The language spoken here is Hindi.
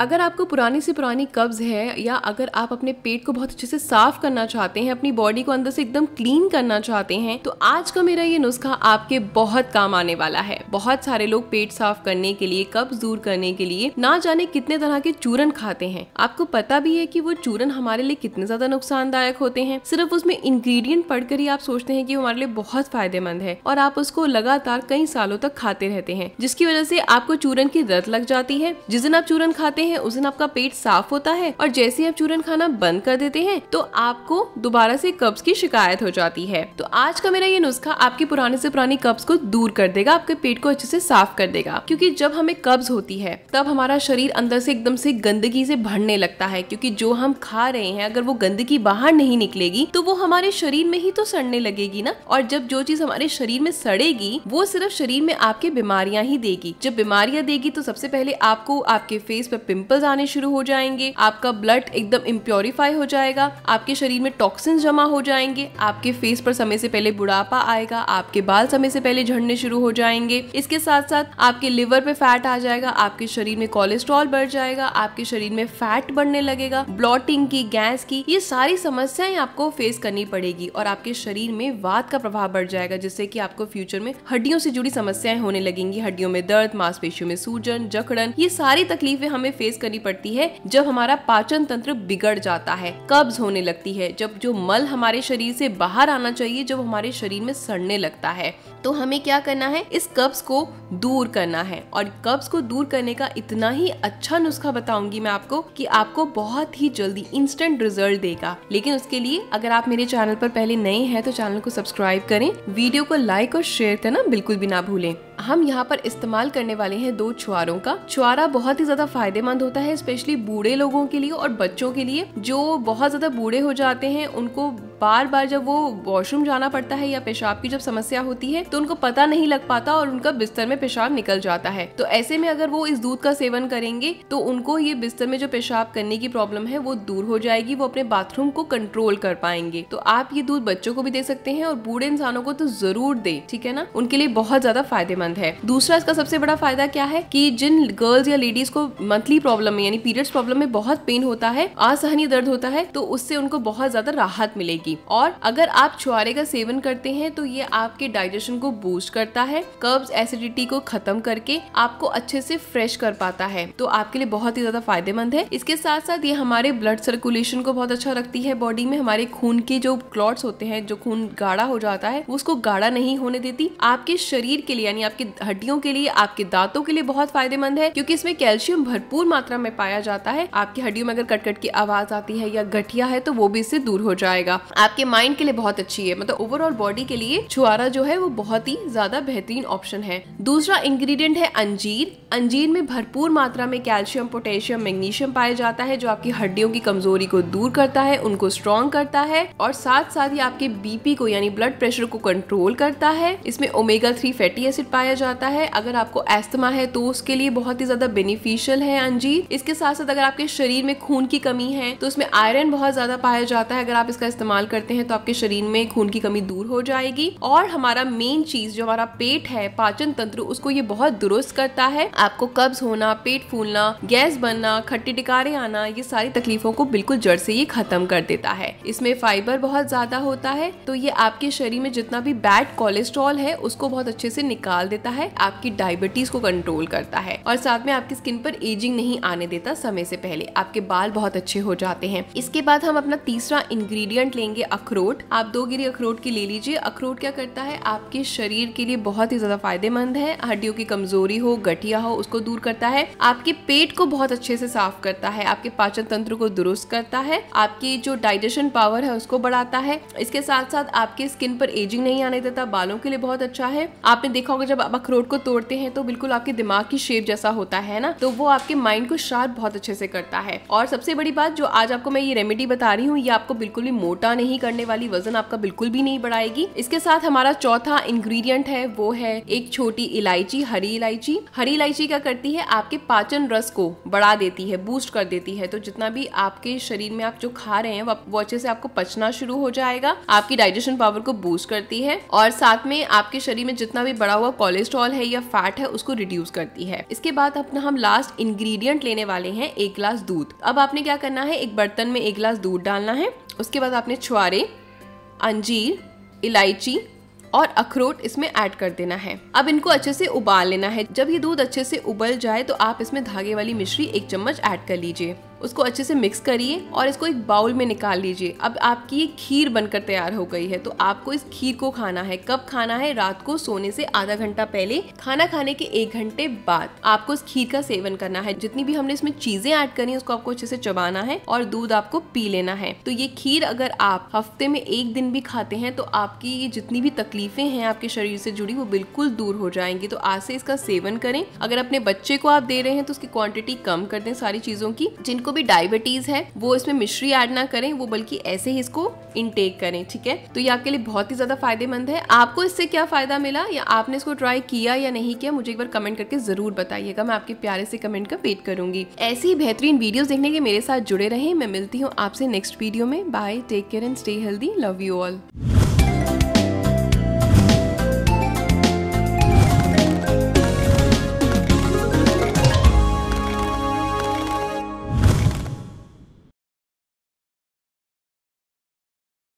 अगर आपको पुरानी से पुरानी कब्ज है या अगर आप अपने पेट को बहुत अच्छे से साफ करना चाहते हैं अपनी बॉडी को अंदर से एकदम क्लीन करना चाहते हैं तो आज का मेरा ये नुस्खा आपके बहुत काम आने वाला है बहुत सारे लोग पेट साफ करने के लिए कब्ज दूर करने के लिए ना जाने कितने तरह के चूरन खाते हैं आपको पता भी है की वो चूरन हमारे लिए कितने ज्यादा नुकसानदायक होते हैं सिर्फ उसमें इंग्रीडियंट पढ़कर ही आप सोचते हैं की हमारे लिए बहुत फायदेमंद है और आप उसको लगातार कई सालों तक खाते रहते हैं जिसकी वजह से आपको चूरन की दर्द लग जाती है जिस दिन आप चूरन खाते हैं उस दिन आपका पेट साफ होता है और जैसे ही आप चूरन खाना बंद कर देते हैं तो आपको दोबारा से कब्ज की शिकायत हो जाती है तो आज का मेरा ये नुस्खा आपके पुराने से पुरानी कब्ज को दूर कर देगा आपके पेट को अच्छे से साफ कर देगा क्योंकि जब हमें कब्ज होती है तब हमारा शरीर अंदर से एकदम से गंदगी से भरने लगता है क्योंकि जो हम खा रहे हैं अगर वो गंदगी बाहर नहीं निकलेगी तो वो हमारे शरीर में ही तो सड़ने लगेगी ना और जब जो चीज हमारे शरीर में सड़ेगी वो सिर्फ शरीर में आपके बीमारियां ही देगी जब बीमारियां देगी तो सबसे पहले आपको आपके फेस पर पिंपल्स आने शुरू हो जाएंगे आपका ब्लड एकदम इम्प्योरीफाई हो जाएगा आपके शरीर में टॉक्सिन जमा हो जाएंगे आपके फेस पर समय से पहले बुढ़ापा आएगा आपके बाल समय से पहले झड़ने शुरू हो जाएंगे इसके साथ साथ आपके लिवर पे फैट आ जाएगा आपके शरीर में कोलेस्ट्रॉल बढ़ जाएगा आपके शरीर में फैट बढ़ने लगेगा ब्लॉटिंग की गैस की ये सारी समस्याएं आपको फेस करनी पड़ेगी और आपके शरीर में वात का प्रभाव बढ़ जाएगा जिससे कि आपको फ्यूचर में हड्डियों से जुड़ी समस्याएं होने लगेंगी हड्डियों में दर्द मांसपेशियों में सूजन जकड़न ये सारी तकलीफें हमें फेस फेस करनी पड़ती है जब हमारा पाचन तंत्र बिगड़ जाता है कब्ज होने लगती है जब जो मल हमारे शरीर से बाहर आना चाहिए जब हमारे शरीर में सड़ने लगता है तो हमें क्या करना है इस कब्ज को दूर करना है और कब्ज को दूर करने का इतना ही अच्छा नुस्खा बताऊंगी मैं आपको कि आपको बहुत ही जल्दी इंस्टेंट रिजल्ट देगा लेकिन उसके लिए अगर आप मेरे चैनल पर पहले नए हैं तो चैनल को सब्सक्राइब करें वीडियो को लाइक और शेयर करना बिल्कुल भी ना भूलें हम यहाँ पर इस्तेमाल करने वाले हैं दो छुआरों का छुआरा बहुत ही ज्यादा फायदेमंद होता है स्पेशली बूढ़े लोगों के लिए और बच्चों के लिए जो बहुत ज्यादा बूढ़े हो जाते हैं उनको बार बार जब वो वॉशरूम जाना पड़ता है या पेशाब की जब समस्या होती है तो उनको पता नहीं लग पाता और उनका बिस्तर में पेशाब निकल जाता है तो ऐसे में अगर वो इस दूध का सेवन करेंगे तो उनको ये बिस्तर में जो पेशाब करने की प्रॉब्लम है वो दूर हो जाएगी वो अपने बाथरूम को कंट्रोल कर पाएंगे तो आप ये दूध बच्चों को भी दे सकते हैं और बूढ़े इंसानों को तो जरूर दे ठीक है ना उनके लिए बहुत ज्यादा फायदेमंद है दूसरा इसका सबसे बड़ा फायदा क्या है कि जिन गर्ल्स या लेडीज को मंथली प्रॉब्लम में यानी पीरियड्स प्रॉब्लम में बहुत पेन होता है असहनीय दर्द होता है तो उससे उनको बहुत ज्यादा राहत मिलेगी की और अगर आप छुआरे का सेवन करते हैं तो ये आपके डाइजेशन को बूस्ट करता है कर्ब्स एसिडिटी को खत्म करके आपको अच्छे से फ्रेश कर पाता है तो आपके लिए बहुत ही ज्यादा फायदेमंद है इसके साथ साथ ये हमारे ब्लड सर्कुलेशन को बहुत अच्छा रखती है बॉडी में हमारे खून के जो क्लॉट्स होते हैं जो खून गाढ़ा हो जाता है उसको गाढ़ा नहीं होने देती आपके शरीर के लिए यानी आपके हड्डियों के लिए आपके दांतों के लिए बहुत फायदेमंद है क्योंकि इसमें कैल्शियम भरपूर मात्रा में पाया जाता है आपकी हड्डियों में अगर कटकट की आवाज आती है या गठिया है तो वो भी इससे दूर हो जाएगा आपके माइंड के लिए बहुत अच्छी है मतलब ओवरऑल बॉडी के लिए छुआरा जो है वो बहुत ही ज्यादा बेहतरीन ऑप्शन है दूसरा इंग्रेडिएंट है अंजीर अंजीर में भरपूर मात्रा में कैल्शियम पोटेशियम मैग्नीशियम पाया जाता है जो आपकी हड्डियों की कमजोरी को दूर करता है उनको स्ट्रॉन्ग करता है और साथ साथ ही आपके बीपी को यानी ब्लड प्रेशर को कंट्रोल करता है इसमें ओमेगा थ्री फैटी एसिड पाया जाता है अगर आपको एस्थमा है तो उसके लिए बहुत ही ज्यादा बेनिफिशियल है अंजीर इसके साथ साथ अगर आपके शरीर में खून की कमी है तो उसमें आयरन बहुत ज्यादा पाया जाता है अगर आप इसका इस्तेमाल इस्तेमाल करते हैं तो आपके शरीर में खून की कमी दूर हो जाएगी और हमारा मेन चीज जो हमारा पेट है पाचन तंत्र उसको ये बहुत दुरुस्त करता है आपको कब्ज होना पेट फूलना गैस बनना खट्टी टिकारे आना ये सारी तकलीफों को बिल्कुल जड़ से ये खत्म कर देता है इसमें फाइबर बहुत ज्यादा होता है तो ये आपके शरीर में जितना भी बैड कोलेस्ट्रॉल है उसको बहुत अच्छे से निकाल देता है आपकी डायबिटीज को कंट्रोल करता है और साथ में आपकी स्किन पर एजिंग नहीं आने देता समय से पहले आपके बाल बहुत अच्छे हो जाते हैं इसके बाद हम अपना तीसरा इंग्रेडिएंट लेंगे लेंगे अखरोट आप दो गिरी अखरोट की ले लीजिए अखरोट क्या करता है आपके शरीर के लिए बहुत ही ज्यादा फायदेमंद है हड्डियों की कमजोरी हो गठिया हो उसको दूर करता है आपके पेट को बहुत अच्छे से साफ करता है आपके पाचन तंत्र को दुरुस्त करता है आपकी जो डाइजेशन पावर है उसको बढ़ाता है इसके साथ साथ आपके स्किन पर एजिंग नहीं आने देता बालों के लिए बहुत अच्छा है आपने देखा होगा जब आप अखरोट को तोड़ते हैं तो बिल्कुल आपके दिमाग की शेप जैसा होता है ना तो वो आपके माइंड को शार्प बहुत अच्छे से करता है और सबसे बड़ी बात जो आज आपको मैं ये रेमेडी बता रही हूँ ये आपको बिल्कुल भी मोटा नहीं नहीं करने वाली वजन आपका बिल्कुल भी नहीं बढ़ाएगी इसके साथ हमारा चौथा इंग्रेडिएंट है वो है एक छोटी इलायची हरी इलायची हरी इलायची क्या करती है आपके पाचन रस को बढ़ा देती है बूस्ट कर देती है तो जितना भी आपके शरीर में आप जो खा रहे हैं वो अच्छे से आपको पचना शुरू हो जाएगा आपकी डाइजेशन पावर को बूस्ट करती है और साथ में आपके शरीर में जितना भी बढ़ा हुआ कोलेस्ट्रॉल है या फैट है उसको रिड्यूस करती है इसके बाद अपना हम लास्ट इंग्रेडिएंट लेने वाले हैं एक ग्लास दूध अब आपने क्या करना है एक बर्तन में एक ग्लास दूध डालना है उसके बाद आपने छुआरे अंजीर इलायची और अखरोट इसमें ऐड कर देना है अब इनको अच्छे से उबाल लेना है जब ये दूध अच्छे से उबल जाए तो आप इसमें धागे वाली मिश्री एक चम्मच ऐड कर लीजिए उसको अच्छे से मिक्स करिए और इसको एक बाउल में निकाल लीजिए अब आपकी ये खीर बनकर तैयार हो गई है तो आपको इस खीर को खाना है कब खाना है रात को सोने से आधा घंटा पहले खाना खाने के एक घंटे बाद आपको इस खीर का सेवन करना है जितनी भी हमने इसमें चीजें ऐड करी है उसको आपको अच्छे से चबाना है और दूध आपको पी लेना है तो ये खीर अगर आप हफ्ते में एक दिन भी खाते हैं तो आपकी ये जितनी भी तकलीफें हैं आपके शरीर से जुड़ी वो बिल्कुल दूर हो जाएंगी तो आज से इसका सेवन करें अगर अपने बच्चे को आप दे रहे हैं तो उसकी क्वांटिटी कम कर दें सारी चीजों की जिनको भी डायबिटीज है वो इसमें मिश्री ऐड ना करें वो बल्कि ऐसे ही इसको इनटेक करें ठीक है तो ये आपके लिए बहुत ही ज्यादा फायदेमंद है आपको इससे क्या फायदा मिला या आपने इसको ट्राई किया या नहीं किया मुझे एक बार कमेंट करके जरूर बताइएगा मैं आपके प्यारे से कमेंट का वेट करूंगी ऐसी बेहतरीन वीडियो देखने के मेरे साथ जुड़े रहे मैं मिलती हूँ आपसे नेक्स्ट वीडियो में bye take care and stay healthy love you all